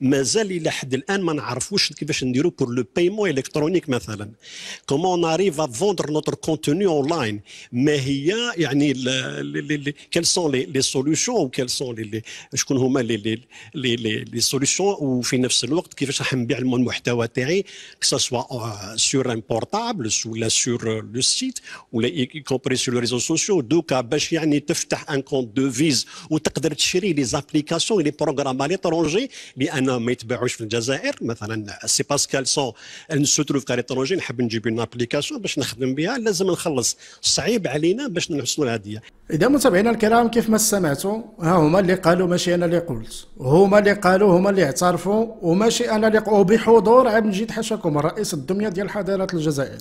مازال الى حد الان ما نعرفوش كيفاش نديرو بور لو بايمون الكترونيك مثلا كومون ناريف ا فوندر نوتر كونتوني اون لاين ما هي يعني كيل سون لي سوليوشن كيل سون شكون هما لي لي لي سوليوشن وفي نفس الوقت كيفاش راح نبيع المحتوى تاعي كسوا سور ان بورتابل ولا سور لو سيت ولا اي كومبري سور لو ريزو سوسيو دوكا باش يعني تفتح ان كونت دو فيز وتقدر تشري لي زابليكاسيون لي بروغرام على لان ما يتباعوش في الجزائر مثلا سي باسكال سون نسوتلو في ليترونجي نحب نجيب لنا ابليكاسيون باش نخدم بها لازم نخلص صعيب علينا باش نحصلوا الهديه اذا متابعينا الكرام كيف ما سمعتوا ها هما اللي قالوا ماشي انا اللي قلت هما اللي قالوا هما اللي اعترفوا وماشي انا اللي وبحضور عبد المجيد حشاكم الرئيس الدميه ديال حضاره الجزائر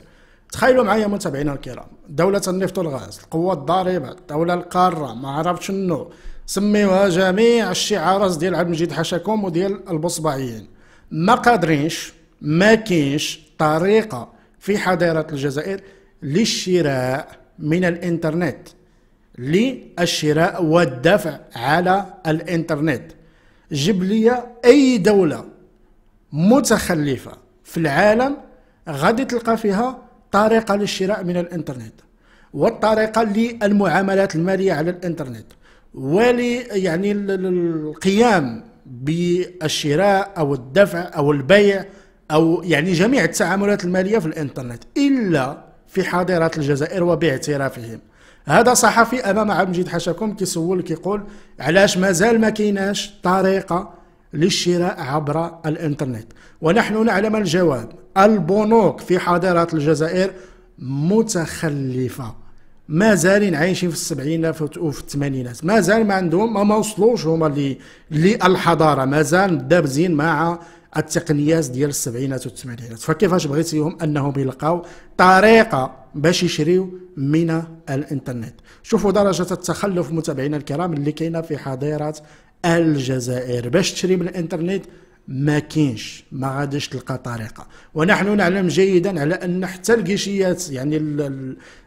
تخيلوا معايا متابعينا الكرام دولة النفط والغاز القوة الضاربة الدولة القارة ما عرفتش شنو سميوها جميع الشعارات ديال عبد المجيد حشاكم وديال البصبعيين ما قادرينش ما كاينش طريقه في حضاره الجزائر للشراء من الانترنت للشراء والدفع على الانترنت جيب لي اي دوله متخلفه في العالم غادي تلقى فيها طريقه للشراء من الانترنت والطريقه للمعاملات الماليه على الانترنت ولي يعني القيام بالشراء او الدفع او البيع او يعني جميع التعاملات الماليه في الانترنت الا في حاضرات الجزائر وباعترافهم هذا صحفي امام عبد المجيد حشاكم كيسول كيقول علاش مازال ما كايناش طريقه للشراء عبر الانترنت ونحن نعلم الجواب البنوك في حاضرات الجزائر متخلفه مازالين عايشين في السبعينات وفي الثمانينات مازال ما عندهم ما, وصلوش هما للحضاره مازال دابزين مع التقنيات ديال السبعينات والثمانينات فكيفاش بغيتيهم انهم يلقاو طريقه باش يشريو من الانترنت شوفوا درجه التخلف متابعينا الكرام اللي كاينه في حاضره الجزائر باش تشري من الانترنت ما كاينش ما غاديش تلقى طريقه ونحن نعلم جيدا على ان حتى الكيشيات يعني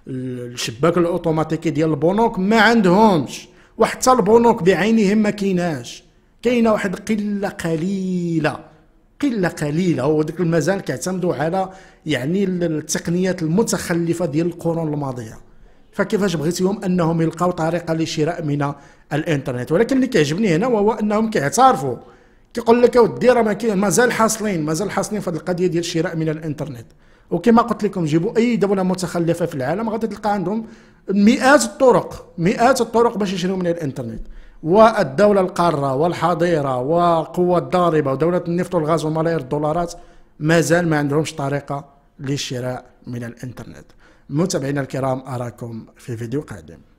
الشباك الاوتوماتيكي ديال البنوك ما عندهمش وحتى البنوك بعينهم ما كايناش كاينه واحد قله قليله قله قليله وديك مازال كيعتمدوا على يعني التقنيات المتخلفه ديال القرون الماضيه فكيفاش بغيتيهم انهم يلقاو طريقه لشراء من الانترنت ولكن اللي كيعجبني هنا وهو انهم كيعترفوا كيقول لك اودي راه ما كاين مازال حاصلين مازال حاصلين في هذه القضيه ديال الشراء من الانترنت وكما قلت لكم جيبوا اي دوله متخلفه في العالم غادي تلقى عندهم مئات الطرق مئات الطرق باش يشريو من الانترنت والدوله القاره والحظيره والقوه الضاربه ودوله النفط والغاز وملايير الدولارات مازال ما عندهمش طريقه للشراء من الانترنت متابعينا الكرام اراكم في فيديو قادم